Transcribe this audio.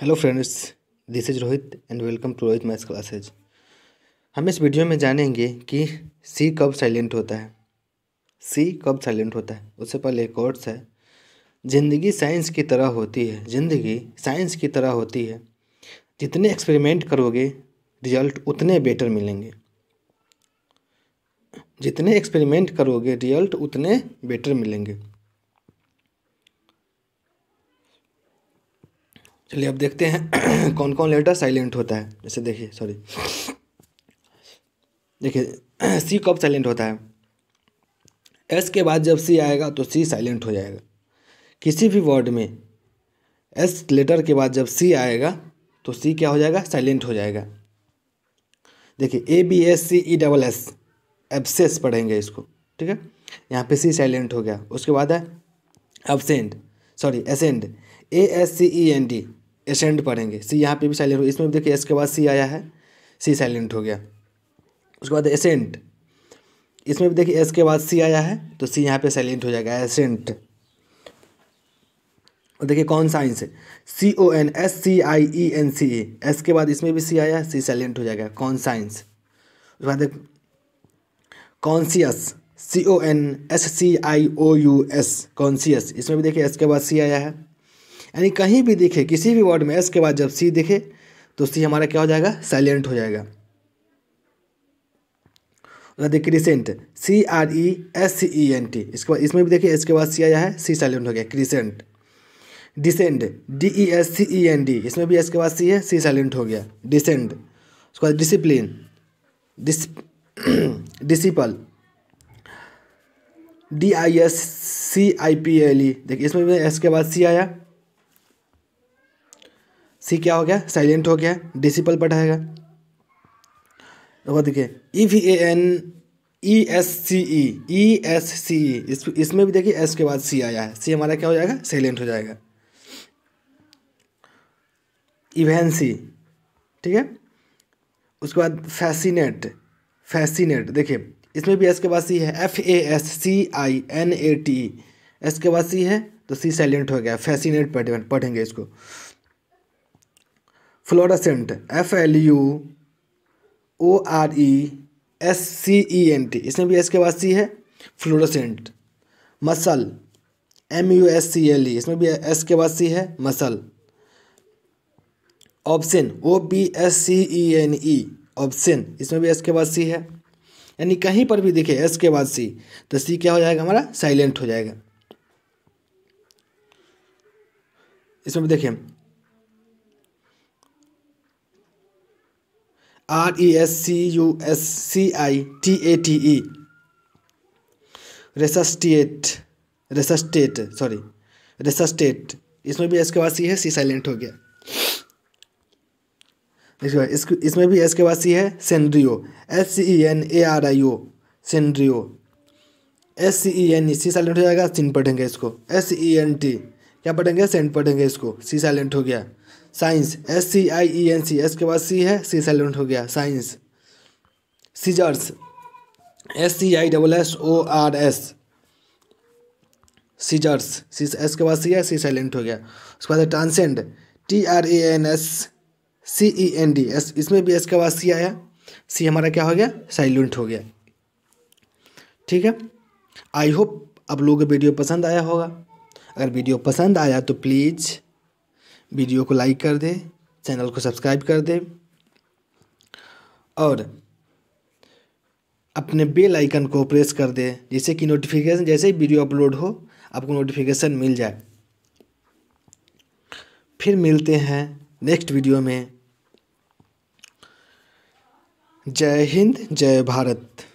hello friends this is Rohit and welcome to Rohit maths classes हम इस video में जानेंगे कि सी कब साइलेंट होता है सी कब साइलेंट होता है उससे पहले एक और है जिंदगी साइंस की तरह होती है जिंदगी साइंस की तरह होती है जितने एक्सपेरिमेंट करोगे रिजल्ट उतने बेटर मिलेंगे जितने एक्सपेरिमेंट करोगे रिजल्ट उतने बेटर मिलेंगे चलिए अब देखते हैं कौन कौन लेटर साइलेंट होता है जैसे देखिए सॉरी देखिए सी कब साइलेंट होता है एस के बाद जब सी आएगा तो सी साइलेंट हो जाएगा किसी भी वर्ड में एस लेटर के बाद जब सी आएगा तो सी क्या हो जाएगा साइलेंट हो जाएगा देखिए A B S C E double S abscess पढ़ेंगे इसको ठीक है यहाँ पे सी साइलेंट हो गया उसके बाद है absent sorry ascend A S C E N D ascend पढ़ेंगे सी यहाँ पे भी साइलेंट हो इसमें भी देखिए एस के बाद सी आया है सी साइलेंट हो गया उसके बाद एसेंट इसमें भी देखिए एस के बाद सी आया है तो सी यहाँ पे साइलेंट हो जाएगा एसेंट और देखिए कौन साइंस है C O N S C I E N C E S के बाद इसमें भी सी आया सी साइलेंट हो जाएगा कौन साइंस उसके बाद conscious C O N S C I O U S conscious इसमें भी देखिए एस के बाद सी आया है यानी कहीं भी दिखे किसी भी वर्ड में एस के बाद जब सी दिखे तो सी हमारा क्या हो जाएगा साइलेंट हो जाएगा crescent C R E S C E N T इसके बाद इसमें भी देखिए इसके बाद सी आया है सी साइलेंट हो गया crescent descend D E S C E N D इसमें भी इसके बाद सी है सी साइलेंट हो गया डिसेंड उसके बाद discipline disciple D I S C I P L E देखिए इसमें भी एस के बाद सी आया सी क्या हो गया साइलेंट हो गया डिसिपल पढ़ाएगा देखो देखिए E V A N E S C E E S C E इसमें भी देखिए एस के बाद सी आया है सी हमारा क्या हो जाएगा साइलेंट हो जाएगा इवेंसी ठीक है उसके बाद फैसिनेट फैसिनेट देखिए इसमें भी एस के बाद सी है F A S C I N A T S के बाद सी है तो सी साइलेंट हो गया फैसिनेट पढ़ेंगे इसको fluorescent F L U O R E e S C E e N T इसमें भी एस के बाद सी है fluorescent muscle M U S C L E इसमें भी एस के बाद सी है muscle option O P S C E N E option इसमें भी एस के बाद सी है यानी कहीं पर भी देखे एस के बाद सी तो सी क्या हो जाएगा हमारा साइलेंट हो जाएगा इसमें भी देखें R E S C U S C I T A T E resuscitate resuscitate sorry resuscitate इसमें भी एस के बाद सी है सी साइलेंट हो गया इसमें भी एस के बाद सी है scenario S C E N A R I O scenario S C E N E C silent हो जाएगा सिन पढ़ेंगे इसको एस ई एन टी क्या पढ़ेंगे सेंट पढ़ेंगे इसको सी साइलेंट हो गया science S C I E N C S के बाद सी है सी साइलेंट हो गया science scissors S C I double S O R S scissors C S के बाद सी है सी साइलेंट हो गया उसके बाद transcend T R A N S C E N D S इसमें भी एस के बाद सी आया सी हमारा क्या हो गया साइलेंट हो गया ठीक है आई होप आप लोगों को वीडियो पसंद आया होगा अगर वीडियो पसंद आया तो प्लीज़ वीडियो को लाइक कर दे चैनल को सब्सक्राइब कर दे और अपने बेल आइकन को प्रेस कर दे जिससे कि नोटिफिकेशन जैसे ही वीडियो अपलोड हो आपको नोटिफिकेशन मिल जाए फिर मिलते हैं नेक्स्ट वीडियो में जय हिंद जय भारत